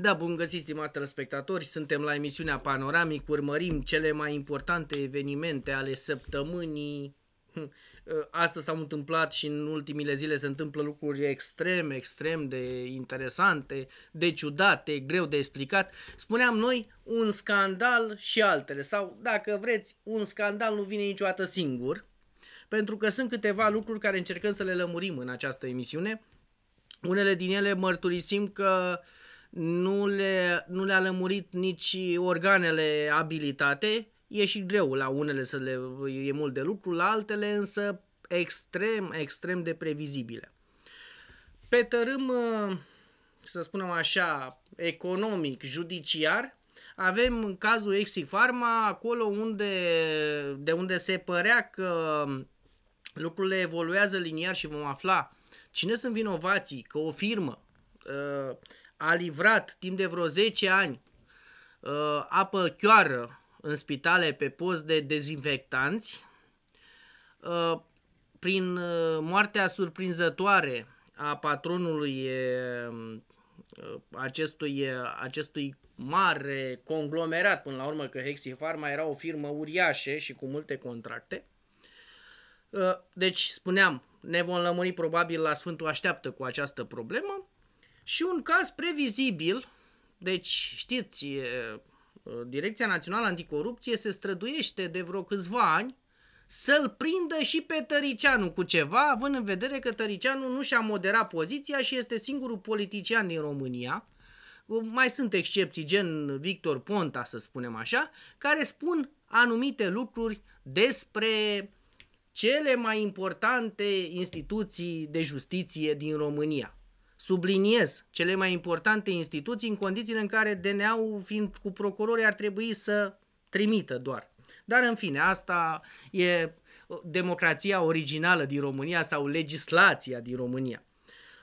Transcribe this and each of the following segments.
Da, bun găsit, stimați spectatori. suntem la emisiunea Panoramic, urmărim cele mai importante evenimente ale săptămânii. Hm, ă, astăzi s-au întâmplat și în ultimile zile se întâmplă lucruri extrem, extrem de interesante, de ciudate, greu de explicat. Spuneam noi, un scandal și altele, sau dacă vreți, un scandal nu vine niciodată singur, pentru că sunt câteva lucruri care încercăm să le lămurim în această emisiune. Unele din ele mărturisim că uh, nu le, nu le-a lămurit nici organele abilitate, e și greu la unele să le, e mult de lucru, la altele însă extrem, extrem de previzibile. Pe tărâm, ă, să spunem așa, economic, judiciar, avem cazul exi Pharma, acolo unde, de unde se părea că lucrurile evoluează liniar și vom afla cine sunt vinovații, că o firmă ă, a livrat timp de vreo 10 ani uh, apă chioară în spitale pe post de dezinfectanți. Uh, prin uh, moartea surprinzătoare a patronului um, acestui, acestui mare conglomerat, până la urmă că Hexifarma era o firmă uriașă și cu multe contracte. Deci, spuneam, ne vom lămuri probabil la Sfântul Așteaptă cu această problemă. Și un caz previzibil, deci știți, Direcția Națională Anticorupție se străduiește de vreo câțiva ani să-l prindă și pe Tăricianu cu ceva, având în vedere că Tăricianu nu și-a moderat poziția și este singurul politician din România, mai sunt excepții, gen Victor Ponta, să spunem așa, care spun anumite lucruri despre cele mai importante instituții de justiție din România subliniez, cele mai importante instituții în condițiile în care DNA-ul fiind cu procurori ar trebui să trimită doar. Dar în fine, asta e uh, democrația originală din România sau legislația din România.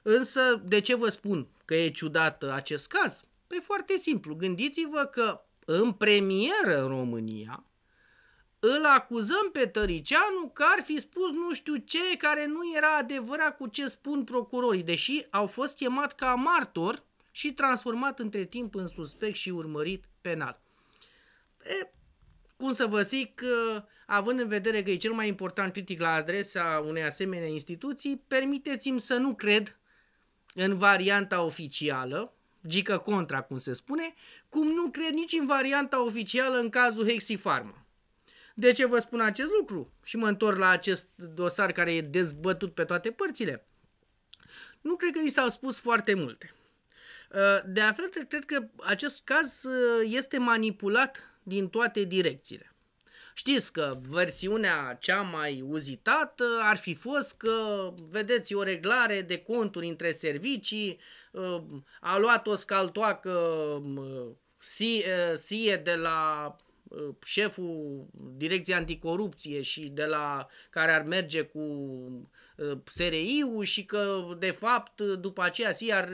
Însă, de ce vă spun că e ciudat uh, acest caz? Păi foarte simplu, gândiți-vă că în premieră în România, îl acuzăm pe Tăricianu că ar fi spus nu știu ce care nu era adevărat cu ce spun procurorii, deși au fost chemat ca martor și transformat între timp în suspect și urmărit penal. E, cum să vă zic, având în vedere că e cel mai important critic la adresa unei asemenea instituții, permiteți-mi să nu cred în varianta oficială, gică contra, cum se spune, cum nu cred nici în varianta oficială în cazul Hexifarma. De ce vă spun acest lucru? Și mă întorc la acest dosar care e dezbătut pe toate părțile. Nu cred că ni s-au spus foarte multe. Uh, de altfel, cred că acest caz uh, este manipulat din toate direcțiile. Știți că versiunea cea mai uzitată ar fi fost că, vedeți, o reglare de conturi între servicii uh, a luat o scaltoacă SIE de la Uh, șeful direcției anticorupție și de la care ar merge cu uh, SRI-ul și că de fapt după aceea si ar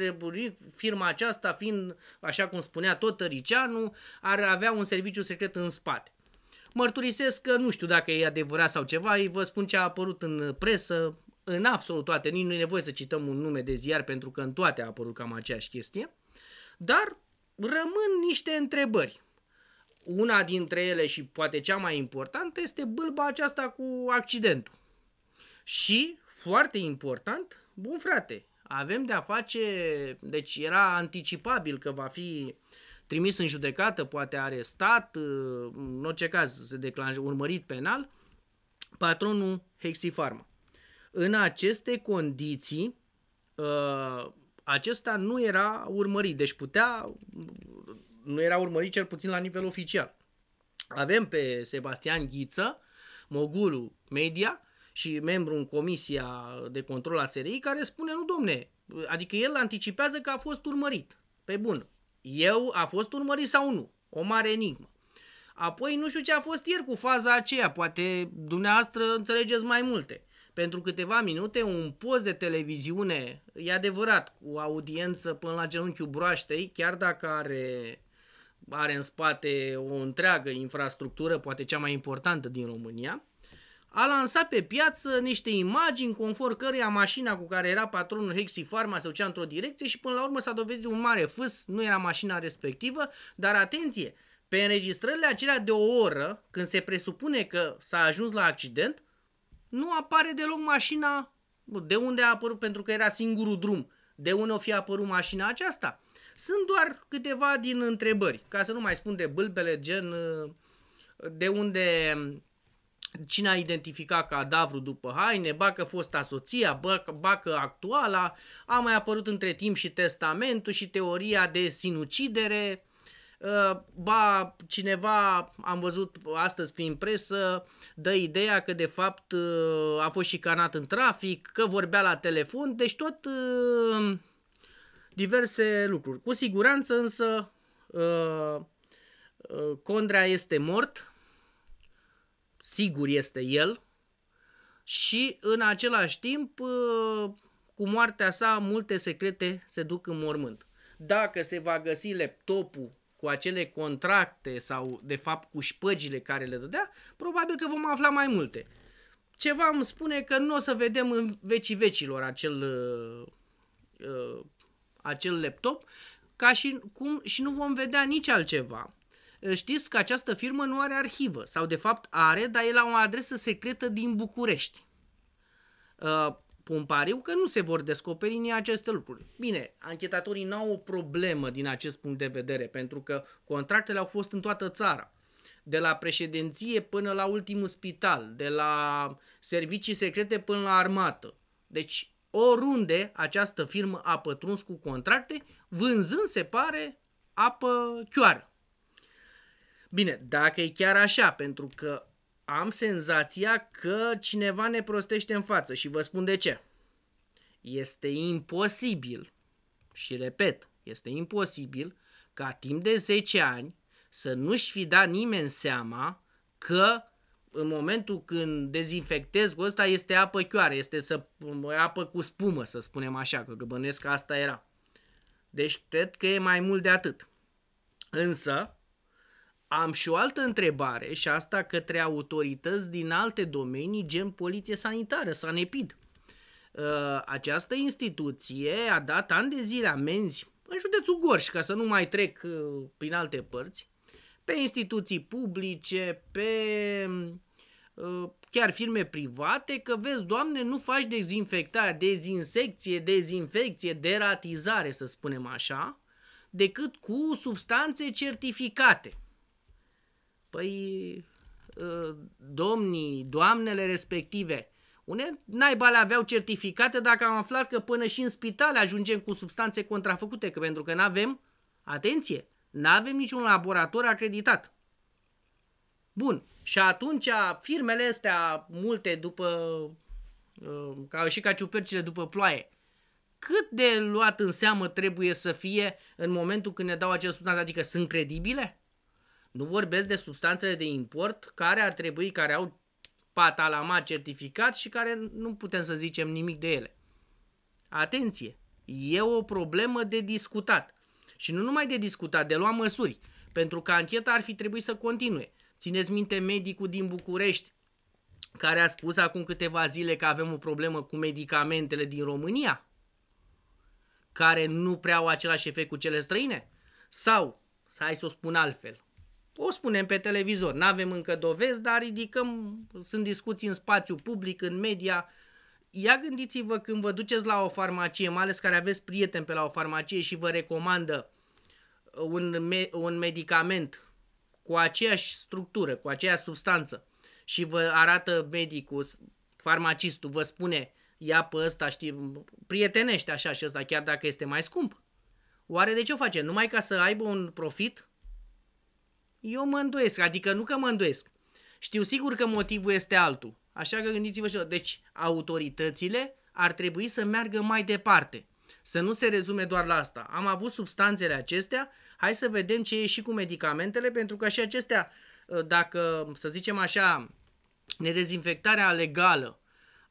firma aceasta fiind, așa cum spunea tot Tăricianu, ar avea un serviciu secret în spate. Mărturisesc că nu știu dacă e adevărat sau ceva, îi vă spun ce a apărut în presă, în absolut toate, nici nu e nevoie să cităm un nume de ziar pentru că în toate a apărut cam aceeași chestie, dar rămân niște întrebări. Una dintre ele și poate cea mai importantă este bâlba aceasta cu accidentul. Și, foarte important, bun frate, avem de a face, deci era anticipabil că va fi trimis în judecată, poate arestat, în orice caz se declanșe urmărit penal, patronul Hexifarma. În aceste condiții, ă, acesta nu era urmărit, deci putea nu era urmărit cel puțin la nivel oficial. Avem pe Sebastian Ghiță, mogulul media și membru în Comisia de Control a SRI, care spune, nu domne, adică el anticipează că a fost urmărit. Pe bun, eu a fost urmărit sau nu? O mare enigmă. Apoi nu știu ce a fost ieri cu faza aceea, poate dumneavoastră înțelegeți mai multe. Pentru câteva minute un post de televiziune, e adevărat, cu audiență până la genunchiul broaștei, chiar dacă are are în spate o întreagă infrastructură, poate cea mai importantă din România, a lansat pe piață niște imagini conform căreia mașina cu care era patronul Hexi Pharma se ducea într-o direcție și până la urmă s-a dovedit un mare fâs, nu era mașina respectivă, dar atenție, pe înregistrările acelea de o oră, când se presupune că s-a ajuns la accident, nu apare deloc mașina de unde a apărut, pentru că era singurul drum, de unde o fi apărut mașina aceasta. Sunt doar câteva din întrebări, ca să nu mai spun de bâlbele, gen uh, de unde mm, cine a identificat cadavru după haine, ba că fosta soția, ba, ba că actuala, a mai apărut între timp și testamentul și teoria de sinucidere, uh, ba cineva, am văzut astăzi prin presă, dă ideea că de fapt uh, a fost și canat în trafic, că vorbea la telefon, deci tot diverse lucruri. Cu siguranță însă uh, uh, Condrea este mort, sigur este el, și în același timp, uh, cu moartea sa, multe secrete se duc în mormânt. Dacă se va găsi laptopul cu acele contracte sau, de fapt, cu șpăgile care le dădea, probabil că vom afla mai multe. Ceva îmi spune că nu o să vedem în vecii vecilor acel uh, acel laptop ca și, cum, și nu vom vedea nici altceva. Știți că această firmă nu are arhivă, sau de fapt are, dar e la o adresă secretă din București. Uh, pun pariu că nu se vor descoperi nici aceste lucruri. Bine, anchetatorii nu au o problemă din acest punct de vedere, pentru că contractele au fost în toată țara. De la președinție până la ultimul spital, de la servicii secrete până la armată. Deci oriunde această firmă a pătruns cu contracte, vânzând, se pare, apă chioară. Bine, dacă e chiar așa, pentru că am senzația că cineva ne prostește în față și vă spun de ce. Este imposibil, și repet, este imposibil ca timp de 10 ani să nu-și fi dat nimeni seama că în momentul când dezinfectez cu ăsta este apă chioară, este să, apă cu spumă, să spunem așa, că bănuiesc că asta era. Deci cred că e mai mult de atât. Însă, am și o altă întrebare și asta către autorități din alte domenii, gen poliție sanitară, sanepid. Uh, această instituție a dat ani de zile amenzi în județul Gorj, ca să nu mai trec uh, prin alte părți, pe instituții publice, pe uh, chiar firme private, că vezi, doamne, nu faci dezinfectare, dezinsecție, dezinfecție, deratizare, să spunem așa, decât cu substanțe certificate. Păi, uh, domnii, doamnele respective, une naiba le aveau certificate dacă am aflat că până și în spitale ajungem cu substanțe contrafăcute, că pentru că nu avem, atenție, nu avem niciun laborator acreditat. Bun. Și atunci firmele astea, multe după, uh, ca și ca ciupercile după ploaie, cât de luat în seamă trebuie să fie în momentul când ne dau acest substanțe? Adică sunt credibile? Nu vorbesc de substanțele de import care ar trebui, care au patalama certificat și care nu putem să zicem nimic de ele. Atenție! E o problemă de discutat. Și nu numai de discutat, de lua măsuri, pentru că ancheta ar fi trebuit să continue. Țineți minte medicul din București, care a spus acum câteva zile că avem o problemă cu medicamentele din România, care nu prea au același efect cu cele străine? Sau, să hai să o spun altfel, o spunem pe televizor, nu avem încă dovezi, dar ridicăm, sunt discuții în spațiu public, în media, ia gândiți-vă când vă duceți la o farmacie, mai ales care aveți prieteni pe la o farmacie și vă recomandă uh, un, me- un medicament cu aceeași structură, cu aceeași substanță și vă arată medicul, farmacistul, vă spune ia pe ăsta, știi, prietenește așa și ăsta, chiar dacă este mai scump. Oare de ce o face? Numai ca să aibă un profit? Eu mă îndoiesc, adică nu că mă îndoiesc. Știu sigur că motivul este altul. Așa că gândiți-vă și eu. Deci autoritățile ar trebui să meargă mai departe. Să nu se rezume doar la asta. Am avut substanțele acestea, hai să vedem ce e și cu medicamentele, pentru că și acestea, ă, dacă, să zicem așa, nedezinfectarea legală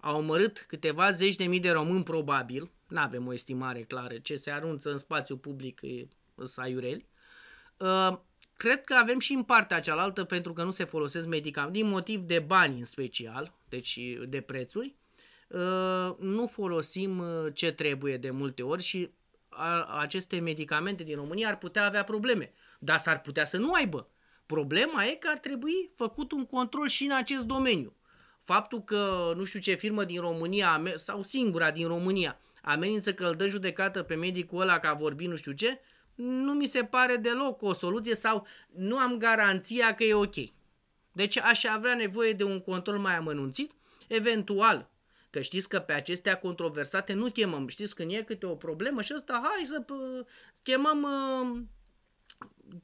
a omorât câteva zeci de mii de români probabil, nu avem o estimare clară, ce se arunță în spațiu public e, sunt aiureli, ă, Cred că avem și în partea cealaltă, pentru că nu se folosesc medicamente, din motiv de bani în special, deci de prețuri, uh, nu folosim uh, ce trebuie de multe ori și aceste medicamente din România ar putea avea probleme, dar s-ar putea să nu aibă. Problema e că ar trebui făcut un control și în acest domeniu. Faptul că nu știu ce firmă din România sau singura din România amenință că îl dă judecată pe medicul ăla că a vorbit nu știu ce, nu mi se pare deloc o soluție sau nu am garanția că e ok. Deci aș avea nevoie de un control mai amănunțit, eventual Că știți că pe acestea controversate nu chemăm. Știți când e câte o problemă și asta, hai să chemăm ă,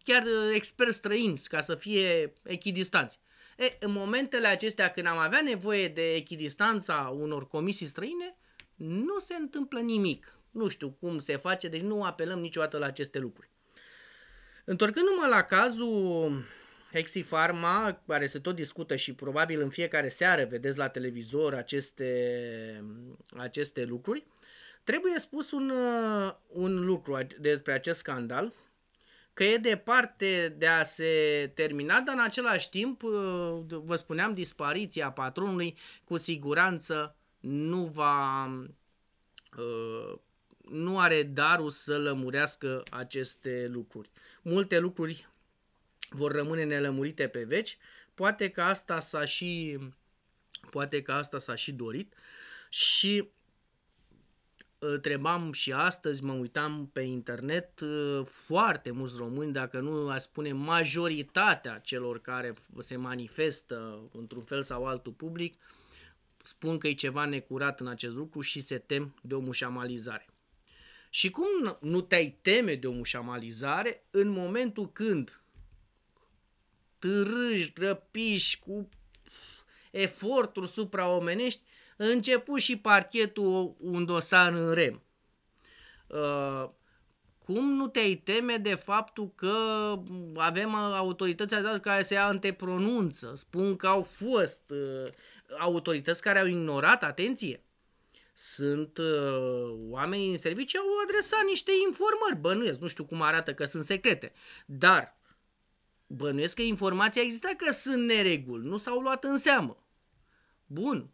chiar experți străini ca să fie echidistanți. E, în momentele acestea când am avea nevoie de echidistanța unor comisii străine, nu se întâmplă nimic. Nu știu cum se face, deci nu apelăm niciodată la aceste lucruri. Întorcându-mă la cazul Hexifarma, care se tot discută și probabil în fiecare seară vedeți la televizor aceste, aceste lucruri, trebuie spus un, un lucru despre acest scandal, că e departe de a se termina, dar în același timp, vă spuneam, dispariția patronului cu siguranță nu va nu are darul să lămurească aceste lucruri. Multe lucruri vor rămâne nelămurite pe veci, poate că asta s-a și, poate că asta s-a și dorit și ă, întrebam și astăzi, mă uitam pe internet, ă, foarte mulți români, dacă nu a spune majoritatea celor care se manifestă într-un fel sau altul public, spun că e ceva necurat în acest lucru și se tem de o mușamalizare. Și cum nu te-ai teme de o mușamalizare în momentul când târâși, răpiși cu eforturi supraomenești, început și parchetul un dosar în rem. Uh, cum nu te-ai teme de faptul că avem uh, autorități care se antepronunță, spun că au fost uh, autorități care au ignorat, atenție, sunt uh, oamenii în serviciu au adresat niște informări, bănuiesc, nu știu cum arată că sunt secrete, dar bănuiesc că informația exista că sunt nereguli, nu s-au luat în seamă. Bun,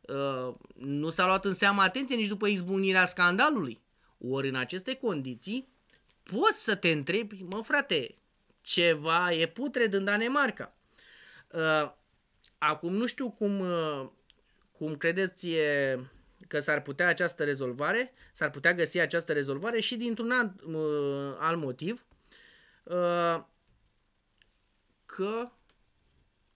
uh, nu s-a luat în seamă atenție nici după izbunirea scandalului. Ori în aceste condiții poți să te întrebi, mă frate, ceva e putred în Danemarca. Uh, acum nu știu cum, uh, cum credeți e că s-ar putea această rezolvare, s-ar putea găsi această rezolvare și dintr-un alt, uh, alt motiv uh, că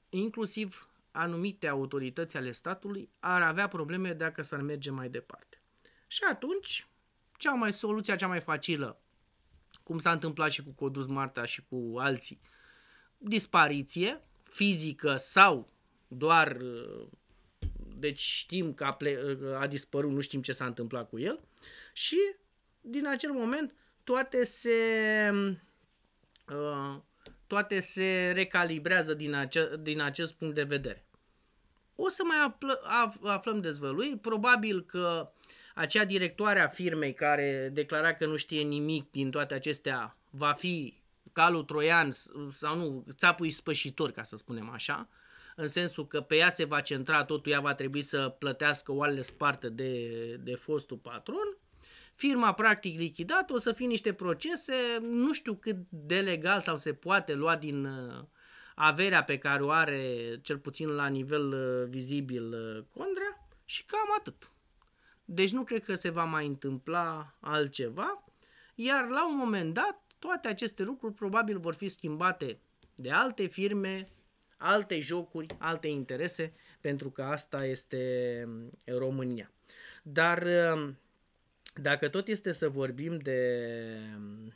inclusiv anumite autorități ale statului ar avea probleme dacă s-ar merge mai departe. Și atunci, cea mai soluția cea mai facilă, cum s-a întâmplat și cu Codus Marta și cu alții, dispariție fizică sau doar uh, deci știm că a, ple- a dispărut, nu știm ce s-a întâmplat cu el și din acel moment toate se uh, toate se recalibrează din, ace- din acest punct de vedere. O să mai apl- af- aflăm dezvălui, probabil că acea directoare a firmei care declara că nu știe nimic din toate acestea va fi calul troian sau nu, țapul ispășitor, ca să spunem așa, în sensul că pe ea se va centra totul, ea va trebui să plătească o altă parte de, de fostul patron, firma practic lichidată, o să fie niște procese, nu știu cât de legal sau se poate lua din uh, averea pe care o are, cel puțin la nivel uh, vizibil, uh, Condrea și cam atât. Deci nu cred că se va mai întâmpla altceva, iar la un moment dat toate aceste lucruri probabil vor fi schimbate de alte firme alte jocuri, alte interese, pentru că asta este mm, România. Dar mm, dacă tot este să vorbim de mm,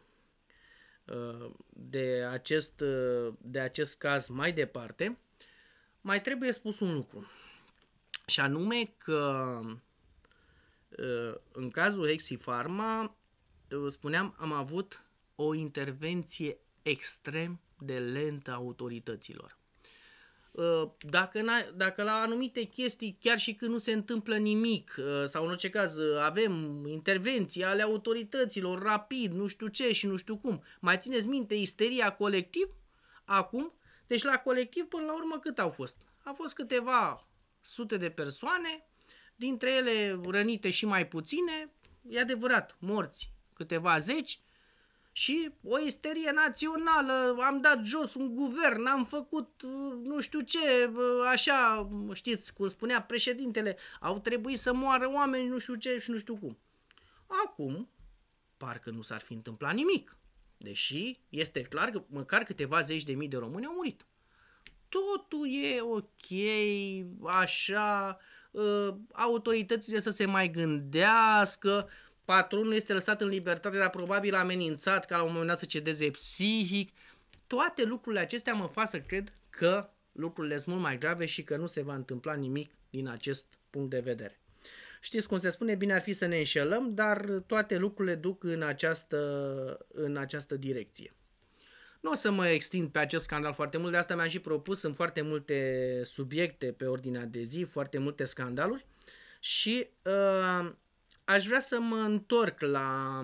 de acest, de acest caz mai departe, mai trebuie spus un lucru. Și anume că în cazul Exifarma, spuneam, am avut o intervenție extrem de lentă a autorităților. Uh, dacă, dacă la anumite chestii, chiar și când nu se întâmplă nimic, uh, sau în orice caz uh, avem intervenții ale autorităților rapid, nu știu ce și nu știu cum, mai țineți minte isteria colectiv acum? Deci la colectiv până la urmă cât au fost? A fost câteva sute de persoane, dintre ele rănite și mai puține, e adevărat, morți câteva zeci, și o isterie națională, am dat jos un guvern, am făcut uh, nu știu ce, uh, așa, știți, cum spunea președintele, au trebuit să moară oameni, nu știu ce și nu știu cum. Acum, parcă nu s-ar fi întâmplat nimic, deși este clar că măcar câteva zeci de mii de români au murit. Totul e ok, așa, uh, autoritățile să se mai gândească, patronul este lăsat în libertate, dar probabil amenințat ca la un moment dat să cedeze psihic. Toate lucrurile acestea mă fac să cred că lucrurile sunt mult mai grave și că nu se va întâmpla nimic din acest punct de vedere. Știți cum se spune, bine ar fi să ne înșelăm, dar toate lucrurile duc în această, în această direcție. Nu o să mă extind pe acest scandal foarte mult, de asta mi-am și propus, în foarte multe subiecte pe ordinea de zi, foarte multe scandaluri și uh, Aș vrea să mă întorc la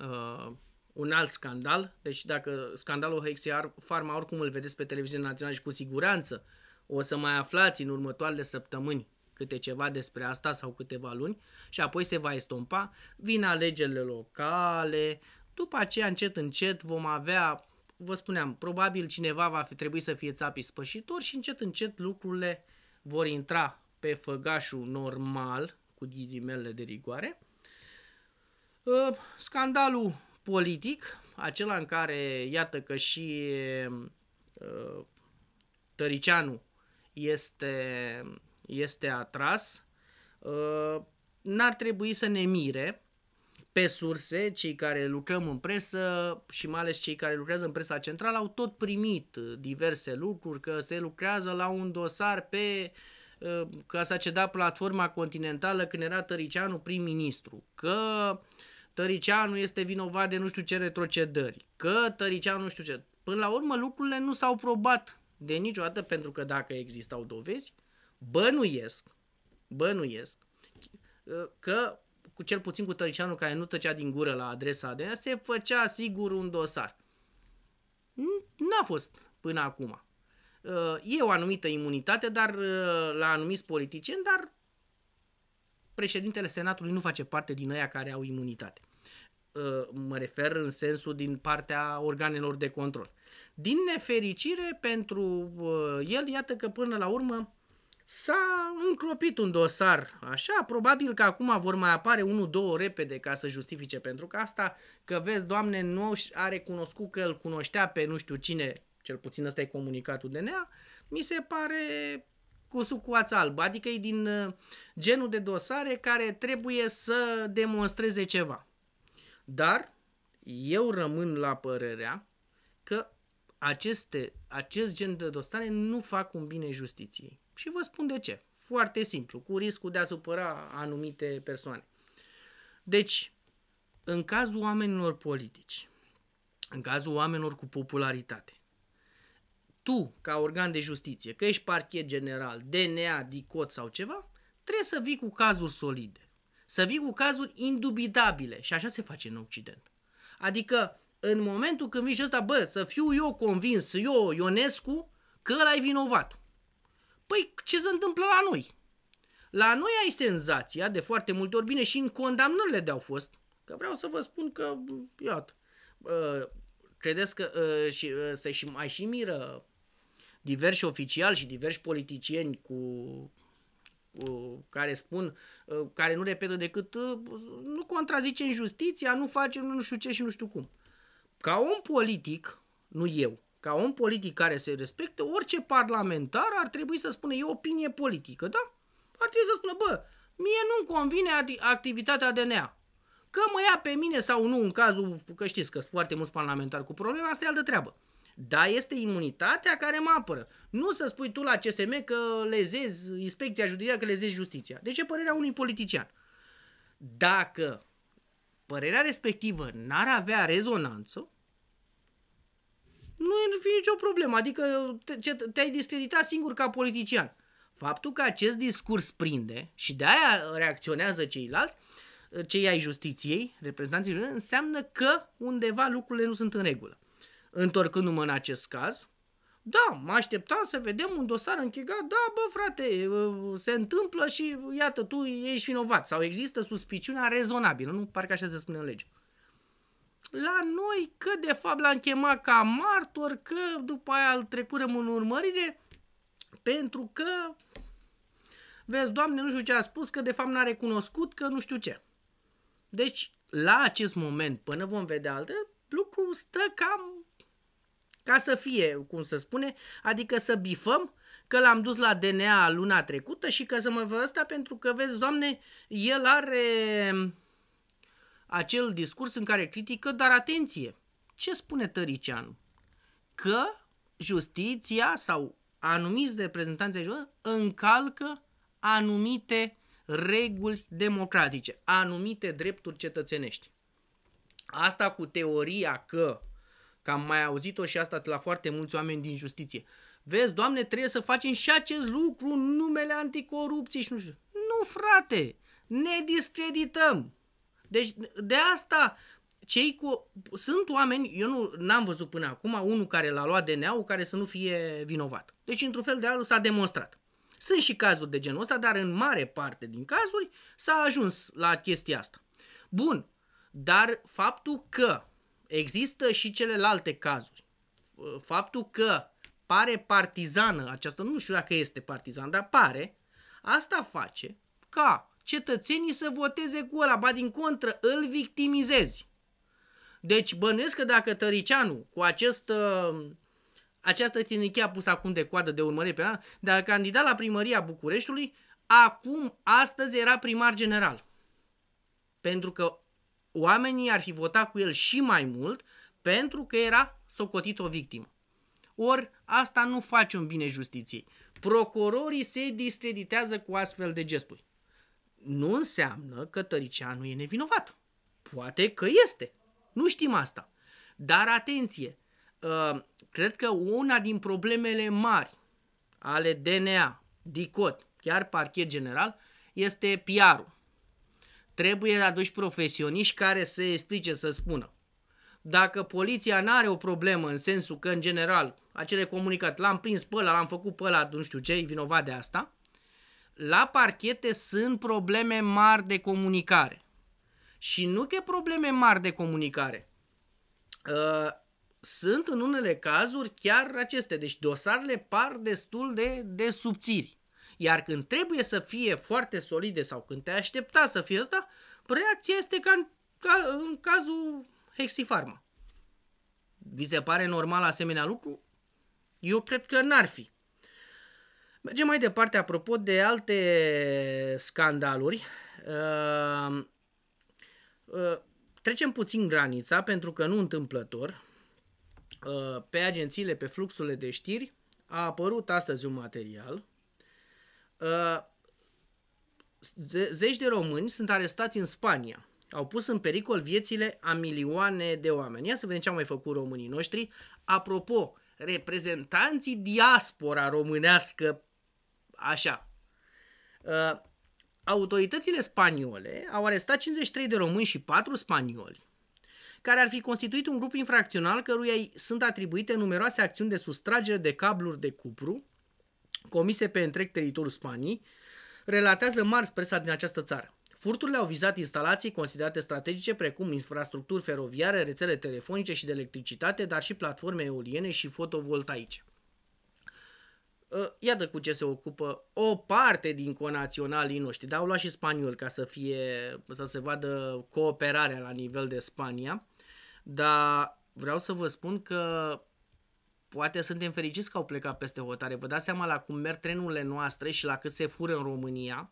uh, un alt scandal. Deci dacă scandalul HXR Pharma oricum îl vedeți pe televiziune națională și cu siguranță o să mai aflați în următoarele săptămâni câte ceva despre asta sau câteva luni și apoi se va estompa. Vin alegerile locale, după aceea încet încet vom avea, vă spuneam, probabil cineva va fi, trebui să fie țapi spășitor și încet încet lucrurile vor intra pe făgașul normal, cu ghilimele de rigoare. Uh, scandalul politic, acela în care, iată că și uh, Tăricianu este, este atras, uh, n-ar trebui să ne mire pe surse, cei care lucrăm în presă și mai ales cei care lucrează în presa centrală au tot primit diverse lucruri, că se lucrează la un dosar pe uh, Uh, că s-a cedat platforma continentală când era Tăricianu prim-ministru, că Tăricianu este vinovat de nu știu ce retrocedări, că Tăricianu nu știu ce. Până la urmă lucrurile nu s-au probat de niciodată pentru că dacă existau dovezi, bănuiesc, bănuiesc uh, că cu cel puțin cu Tăricianu care nu tăcea din gură la adresa de ea, se făcea sigur un dosar. N-a fost până acum. Uh, e o anumită imunitate dar uh, la anumiți politicieni, dar președintele Senatului nu face parte din aia care au imunitate. Uh, mă refer în sensul din partea organelor de control. Din nefericire pentru el, iată că până la urmă s-a înclopit un dosar așa, probabil că acum vor mai apare unul, două repede ca să justifice pentru că asta, că vezi, doamne, nu a recunoscut că îl cunoștea pe nu știu cine cel puțin ăsta e comunicatul DNA, mi se pare cu sucoața albă, adică e din uh, genul de dosare care trebuie să demonstreze ceva. Dar eu rămân la părerea că aceste, acest gen de dosare nu fac un bine justiției. Și vă spun de ce. Foarte simplu, cu riscul de a supăra anumite persoane. Deci, în cazul oamenilor politici, în cazul oamenilor cu popularitate, tu, ca organ de justiție, că ești parchet general, DNA, DICOT sau ceva, trebuie să vii cu cazuri solide. Să vii cu cazuri indubitabile. Și așa se face în Occident. Adică, în momentul când vii și ăsta, bă, să fiu eu convins, eu, Ionescu, că ăla e vinovat. Păi, ce se întâmplă la noi? La noi ai senzația, de foarte multe ori, bine, și în condamnările de-au fost, că vreau să vă spun că, iată, ă, credeți că uh, și, uh, ă, se și mai și miră diversi oficiali și diversi politicieni cu, cu care spun, uh, care nu repetă decât uh, nu contrazice injustiția, nu face nu știu ce și nu știu cum. Ca om politic, nu eu, ca om politic care se respecte orice parlamentar ar trebui să spună, e opinie politică, da? Ar trebui să spună, bă, mie nu-mi convine activitatea DNA. Că mă ia pe mine sau nu în cazul, că știți că sunt foarte mulți parlamentari cu probleme, asta e altă treabă dar este imunitatea care mă apără. Nu să spui tu la CSM că lezezi inspecția judiciară, că lezezi justiția. Deci e părerea unui politician. Dacă părerea respectivă n-ar avea rezonanță, nu ar fi nicio problemă. Adică te-ai discreditat singur ca politician. Faptul că acest discurs prinde și de aia reacționează ceilalți, cei ai justiției, reprezentanții, înseamnă că undeva lucrurile nu sunt în regulă întorcându-mă în acest caz, da, mă așteptam să vedem un dosar închigat, da, bă, frate, se întâmplă și iată, tu ești vinovat sau există suspiciunea rezonabilă, nu? Parcă așa se spune în lege. La noi că de fapt l-am chemat ca martor, că după aia îl trecurăm în urmărire, pentru că, vezi, doamne, nu știu ce a spus, că de fapt n-a recunoscut, că nu știu ce. Deci, la acest moment, până vom vedea altă, lucrul stă cam ca să fie, cum să spune, adică să bifăm că l-am dus la DNA luna trecută și că să mă văd asta pentru că, vezi, doamne, el are mm, acel discurs în care critică, dar atenție, ce spune Tăricianu? Că justiția sau anumiți reprezentanți ai încalcă anumite reguli democratice, anumite drepturi cetățenești. Asta cu teoria că Că am mai auzit-o și asta la foarte mulți oameni din justiție. Vezi, Doamne, trebuie să facem și acest lucru în numele anticorupției și nu știu. Nu, frate, ne discredităm. Deci de asta cei cu... Sunt oameni, eu nu, n-am văzut până acum, unul care l-a luat DNA-ul care să nu fie vinovat. Deci, într-un fel de altul, s-a demonstrat. Sunt și cazuri de genul ăsta, dar în mare parte din cazuri s-a ajuns la chestia asta. Bun, dar faptul că Există și celelalte cazuri. Faptul că pare partizană aceasta, nu știu dacă este partizan, dar pare, asta face ca cetățenii să voteze cu ăla, ba din contră, îl victimizezi. Deci bănuiesc că dacă Tăricianu cu acest, ă, această tinichie a pus acum de coadă de urmări pe an, dacă candida la primăria Bucureștiului, acum, astăzi era primar general. Pentru că oamenii ar fi votat cu el și mai mult pentru că era socotit o victimă. Ori asta nu face un bine justiției. Procurorii se discreditează cu astfel de gesturi. Nu înseamnă că Tăricianu e nevinovat. Poate că este. Nu știm asta. Dar atenție, uh, cred că una din problemele mari ale DNA, DICOT, chiar parchet general, este PR-ul. Trebuie aduși profesioniști care să explice, să spună. Dacă poliția nu are o problemă în sensul că, în general, acele comunicat, l-am prins pe ăla, l-am făcut pe ăla, nu știu ce, e vinovat de asta, la parchete sunt probleme mari de comunicare. Și nu că probleme mari de comunicare. Ă, sunt în unele cazuri chiar aceste. Deci dosarele par destul de, de subțiri. Iar când trebuie să fie foarte solide sau când te aștepta să fie asta, reacția este ca în, ca în cazul hexifarma. Vi se pare normal asemenea lucru? Eu cred că n-ar fi. Mergem mai departe, apropo de alte scandaluri. Ehm, ehm, trecem puțin granița, pentru că nu întâmplător, ehm, pe agențiile, pe fluxurile de știri, a apărut astăzi un material Ă, zeci de români sunt arestați în Spania. Au pus în pericol viețile a milioane de oameni. Ia să vedem ce au mai făcut românii noștri. Apropo, reprezentanții diaspora românească, așa, ă, autoritățile spaniole au arestat 53 de români și 4 spanioli care ar fi constituit un grup infracțional căruia sunt atribuite numeroase acțiuni de sustragere de cabluri de cupru, comise pe întreg teritoriul Spaniei, relatează mari presa din această țară. Furturile au vizat instalații considerate strategice precum infrastructuri feroviare, rețele telefonice și de electricitate, dar și platforme eoliene și fotovoltaice. Ă, iată cu ce se ocupă o parte din conaționalii noștri, dar au luat și spaniol ca să, fie, să se vadă cooperarea la nivel de Spania, dar vreau să vă spun că poate suntem fericiți că au plecat peste hotare. Vă dați seama la cum merg trenurile noastre și la cât se fură în România,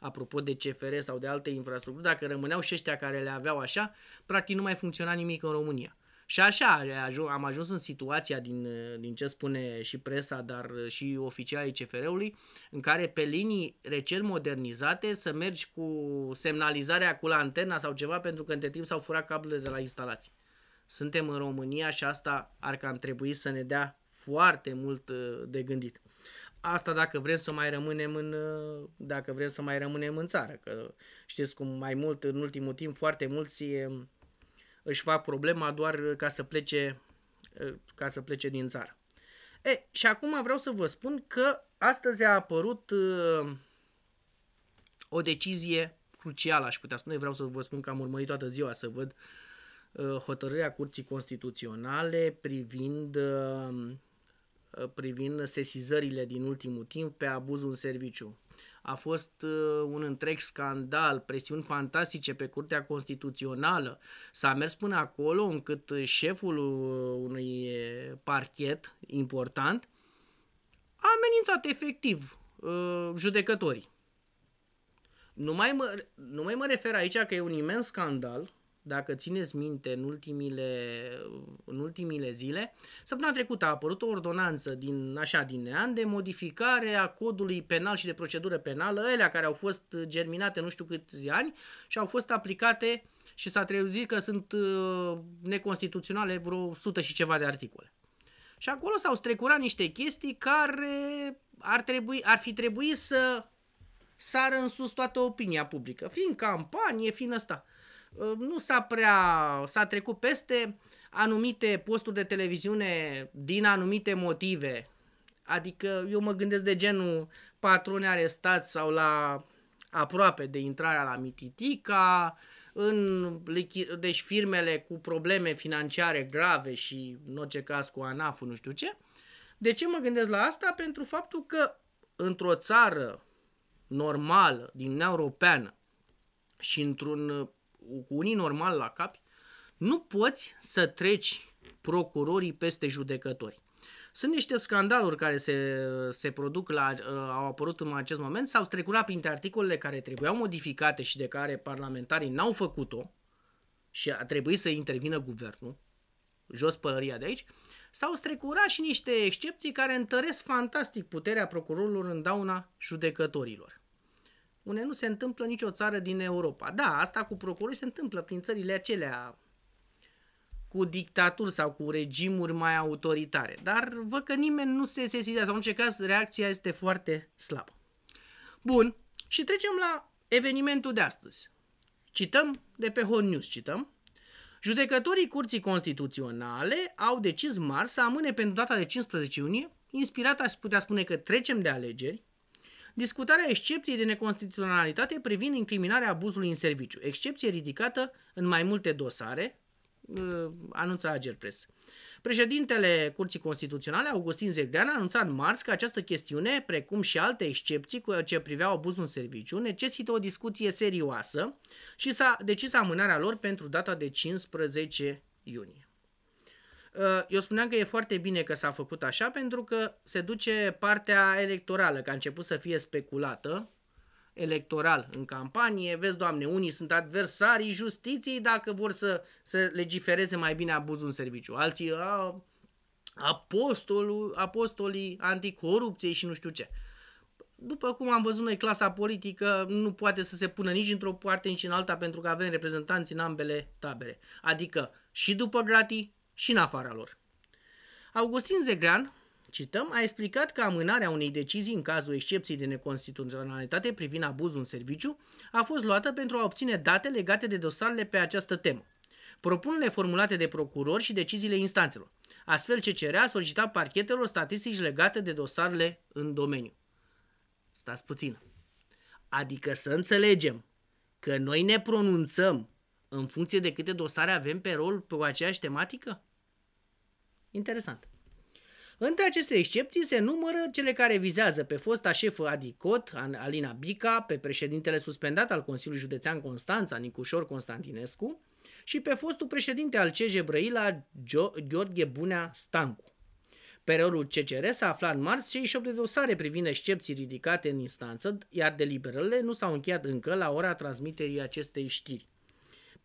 apropo de CFR sau de alte infrastructuri, dacă rămâneau și ăștia care le aveau așa, practic nu mai funcționa nimic în România. Și așa am ajuns în situația din, din ce spune și presa, dar și oficialii CFR-ului, în care pe linii recent modernizate să mergi cu semnalizarea cu lanterna sau ceva pentru că între timp s-au furat cablurile de la instalații suntem în România și asta ar cam trebui să ne dea foarte mult uh, de gândit. Asta dacă vrem să mai rămânem în, uh, dacă vrem să mai rămânem în țară, că știți cum mai mult în ultimul timp foarte mulți își fac problema doar ca să plece, uh, ca să plece din țară. E, și acum vreau să vă spun că astăzi a apărut o decizie crucială, aș putea spune, vreau să vă spun că am urmărit toată ziua să văd uh, Uh, hotărârea Curții Constituționale privind, uh, uh, privind sesizările din ultimul timp pe abuzul în serviciu. A fost un întreg scandal, presiuni fantastice pe Curtea Constituțională. S-a mers până acolo încât șeful unui parchet important a amenințat efectiv judecătorii. Nu mai, mă, nu mai mă refer aici că e un imens scandal dacă țineți minte, în ultimile, în ultimile zile, săptămâna trecută a apărut o ordonanță din, așa, din nean de modificare a codului penal și de procedură penală, ele care au fost germinate nu știu câți ani și au fost aplicate și s-a trezit că sunt uh, neconstituționale vreo sută și ceva de articole. Și acolo s-au strecurat niște chestii care ar, trebui, ar fi trebuit să sară în sus toată opinia publică, fiind campanie, fiind ăsta. Uh, nu s-a prea, s-a trecut peste anumite posturi de televiziune din anumite motive. Adică eu mă gândesc de genul patroni arestați sau la aproape de intrarea la Mititica, în, deci firmele cu probleme financiare grave și în orice caz cu anaf nu știu ce. De ce mă gândesc la asta? Pentru faptul că într-o țară normală din Uniunea Europeană și într-un cu unii normal la cap, nu poți să treci procurorii peste judecători. Sunt niște scandaluri care se, se produc, la, uh, au apărut în acest moment, s-au strecurat printre articolele care trebuiau modificate și de care parlamentarii n-au făcut-o și a trebuit să intervină guvernul, jos pălăria de aici, s-au strecurat și niște excepții care întăresc fantastic puterea procurorilor în dauna judecătorilor unde nu se întâmplă nicio țară din Europa. Da, asta cu procurorii se întâmplă prin țările acelea cu dictaturi sau cu regimuri mai autoritare. Dar văd că nimeni nu se sesizează, sau în orice caz reacția este foarte slabă. Bun, și trecem la evenimentul de astăzi. Cităm de pe Hot News, cităm. Judecătorii Curții Constituționale au decis marți să amâne pentru data de 15 iunie, inspirat aș putea spune că trecem de alegeri, discutarea excepției de neconstituționalitate privind incriminarea abuzului în serviciu, excepție ridicată în mai multe dosare, uh, anunța Agerpres. Președintele Curții Constituționale, Augustin Zegrean, a anunțat marți că această chestiune, precum și alte excepții cu ce priveau abuzul în serviciu, necesită o discuție serioasă și s-a decis amânarea lor pentru data de 15 iunie. Eh, eu spuneam că e foarte bine că s-a făcut așa pentru că se duce partea electorală, că a început să fie speculată electoral în campanie. Vezi, doamne, unii sunt adversarii justiției dacă vor să, să legifereze mai bine abuzul în serviciu. Alții, a, apostolul, apostolii anticorupției și nu știu ce. După cum am văzut noi, clasa politică nu poate să se pună nici într-o parte, nici în alta, pentru că avem reprezentanți în ambele tabere. Adică și după gratii, și în afara lor. Augustin Zegrean, cităm, a explicat că amânarea unei decizii în cazul excepției de neconstituționalitate privind abuzul în serviciu a fost luată pentru a obține date legate de dosarele pe această temă propunerile formulate de procurori și deciziile instanțelor. Astfel, CCR a solicitat parchetelor statistici legate de dosarele în domeniu. Stați puțin. Adică să înțelegem că noi ne pronunțăm în funcție de câte dosare avem pe rol pe aceeași tematică? Interesant. Între aceste excepții se numără cele care vizează pe fosta șefă Adi Cot, Alina Bica, pe președintele suspendat al Consiliului Județean Constanța, Nicușor Constantinescu, și pe fostul președinte al CJ Brăila, Gheorghe Bunea Stancu. Perorul CCR s-a aflat în marți și de dosare privind excepții ridicate în instanță, iar deliberările nu s-au încheiat încă la ora transmiterii acestei știri.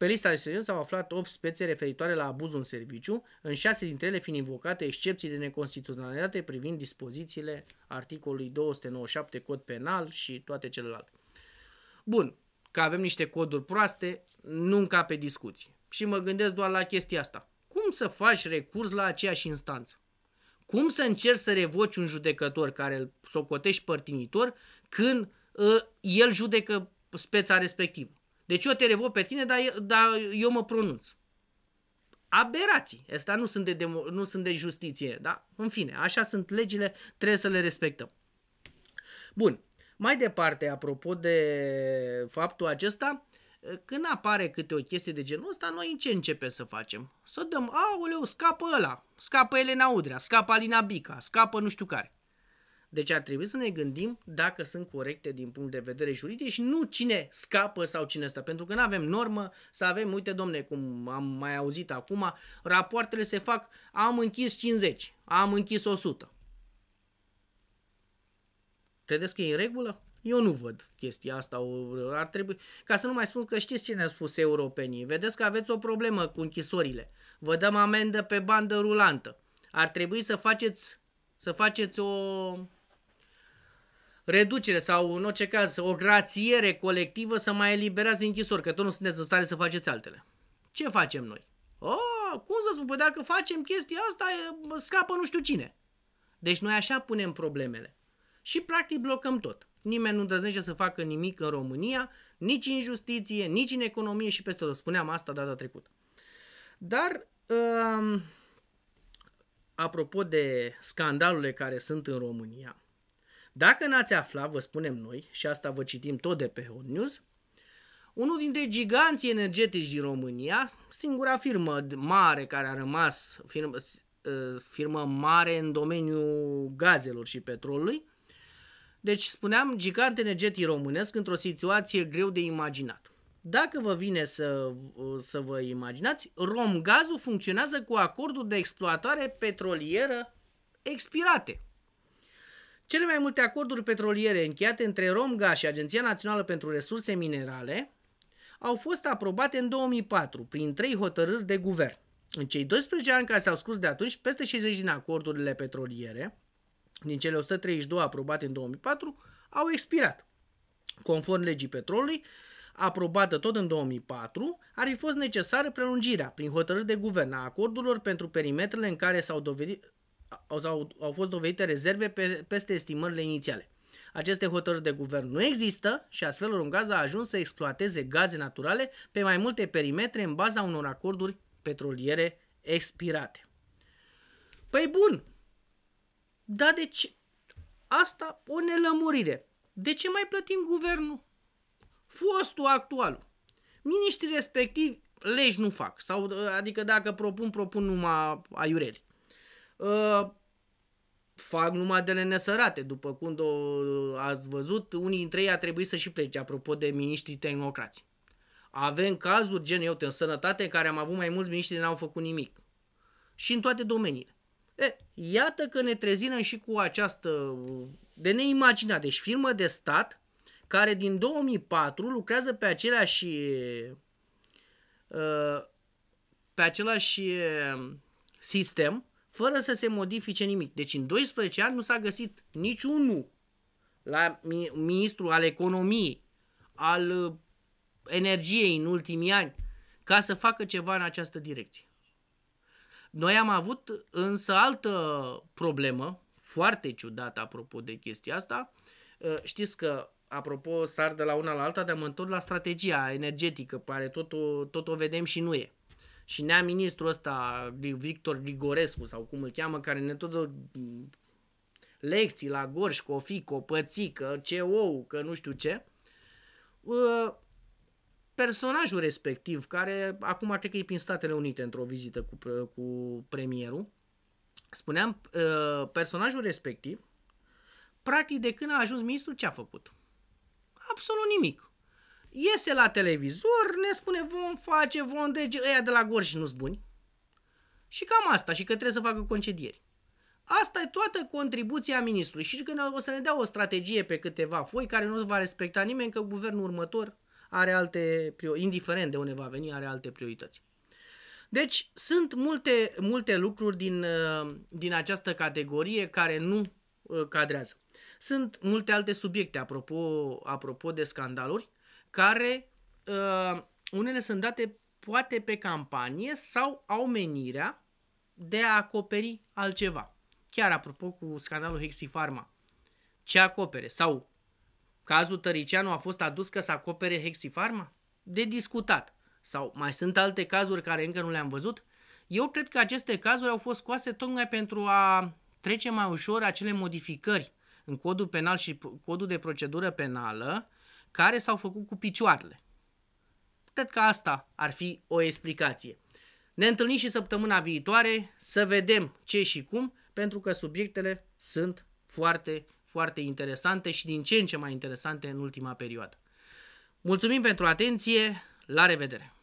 Pe lista de serviciu s-au aflat 8 spețe referitoare la abuzul în serviciu, în 6 dintre ele fiind invocate excepții de neconstituționalitate privind dispozițiile articolului 297 cod penal și toate celelalte. Bun, că avem niște coduri proaste, nu pe discuții. Și mă gândesc doar la chestia asta. Cum să faci recurs la aceeași instanță? Cum să încerci să revoci un judecător care îl socotești părtinitor când uh, el judecă speța respectivă? Deci eu te revot pe tine, dar, dar eu mă pronunț. Aberații. Asta nu sunt, de demo, nu sunt de justiție, da? În fine, așa sunt legile, trebuie să le respectăm. Bun. Mai departe, apropo de faptul acesta, când apare câte o chestie de genul ăsta, noi ce începe să facem? Să dăm, aoleu, scapă ăla, scapă Elena Udrea, scapă Alina Bica, scapă nu știu care. Deci ar trebui să ne gândim dacă sunt corecte din punct de vedere juridic și nu cine scapă sau cine stă. Pentru că nu avem normă să avem, uite domne, cum am mai auzit acum, rapoartele se fac, am închis 50, am închis 100. Credeți că e în regulă? Eu nu văd chestia asta. Ar trebui... Ca să nu mai spun că știți ce ne a spus europenii. Vedeți că aveți o problemă cu închisorile. Vă dăm amendă pe bandă rulantă. Ar trebui să faceți, să faceți o, reducere sau, în orice caz, o grațiere colectivă să mai eliberează închisori, că tot nu sunteți în stare să faceți altele. Ce facem noi? Oh, cum să spun? Păi dacă facem chestia asta, scapă nu știu cine. Deci noi așa punem problemele. Și practic blocăm tot. Nimeni nu îndrăznește să facă nimic în România, nici în justiție, nici în economie și peste tot. Spuneam asta data trecută. Dar, um, apropo de scandalurile care sunt în România, dacă n-ați aflat, vă spunem noi, și asta vă citim tot de pe Hot News, unul dintre giganții energetici din România, singura firmă mare care a rămas, firmă, firmă mare în domeniul gazelor și petrolului, deci spuneam gigant energetic românesc într-o situație greu de imaginat. Dacă vă vine să, ă, să vă imaginați, Romgazul funcționează cu acordul de exploatare petrolieră expirate. Cele mai multe acorduri petroliere încheiate între Romga și Agenția Națională pentru Resurse Minerale au fost aprobate în 2004 prin trei hotărâri de guvern. În cei 12 ani care s-au scurs de atunci, peste 60 din acordurile petroliere, din cele 132 aprobate în 2004, au expirat. Conform legii petrolului, aprobată tot în 2004, ar fi fost necesară prelungirea prin hotărâri de guvern a acordurilor pentru perimetrele în care s-au dovedit au, au fost dovedite rezerve pe, peste estimările inițiale. Aceste hotărâri de guvern nu există și astfel Romgaz a ajuns să exploateze gaze naturale pe mai multe perimetre în baza unor acorduri petroliere expirate. Păi bun, dar deci asta o nelămurire. De ce mai plătim guvernul? Fostul actual, Miniștrii respectivi legi nu fac. Sau, adică dacă propun, propun numai aiureli uh, fac numai de nesărate. După cum o, ați văzut, unii dintre ei a trebuit să și plece, apropo de miniștrii tehnocrați. Avem cazuri, gen eu, în sănătate, în care am avut mai mulți miniștri n-au făcut nimic. Și în toate domeniile. E, iată că ne trezinăm și cu această de neimaginat. Deci firmă de stat care din 2004 lucrează pe aceleași uh, pe același uh, sistem fără să se modifice nimic. Deci în 12 ani nu s-a găsit niciunul la ministru al economiei, al uh, energiei în ultimii ani, ca să facă ceva în această direcție. Noi am avut însă altă problemă, foarte ciudată apropo de chestia asta. Uh, știți că, apropo, sar de la una la alta, dar mă întorc la strategia energetică, pare tot o, tot o vedem și nu e și nea ministrul ăsta, Victor Grigorescu sau cum îl cheamă, care ne tot mm, lecții la Gorj, o Pățică, ou, că nu știu ce, ă, personajul respectiv, care acum cred că e prin Statele Unite într-o vizită cu, cu premierul, spuneam, ă, personajul respectiv, practic de când a ajuns ministrul, ce a făcut? Absolut nimic iese la televizor, ne spune vom face, vom dege, ăia de la Gorj nu-s buni. Și cam asta, și că trebuie să facă concedieri. Asta e toată contribuția ministrului și că o să ne dea o strategie pe câteva foi care nu va respecta nimeni, că guvernul următor are alte, indiferent de unde va veni, are alte priorități. Deci sunt multe, multe lucruri din, uh, din această categorie care nu uh, cadrează. Sunt multe alte subiecte, apropo, apropo de scandaluri, care uh, unele sunt date poate pe campanie sau au menirea de a acoperi altceva. Chiar apropo cu scandalul Hexifarma, ce acopere? Sau cazul Tăricianu a fost adus că să acopere Hexifarma? De discutat. Sau mai sunt alte cazuri care încă nu le-am văzut? Eu cred că aceste cazuri au fost scoase tocmai pentru a trece mai ușor acele modificări în codul penal și codul de procedură penală care s-au făcut cu picioarele. Cred că asta ar fi o explicație. Ne întâlnim și săptămâna viitoare să vedem ce și cum, pentru că subiectele sunt foarte, foarte interesante și din ce în ce mai interesante în ultima perioadă. Mulțumim pentru atenție, la revedere!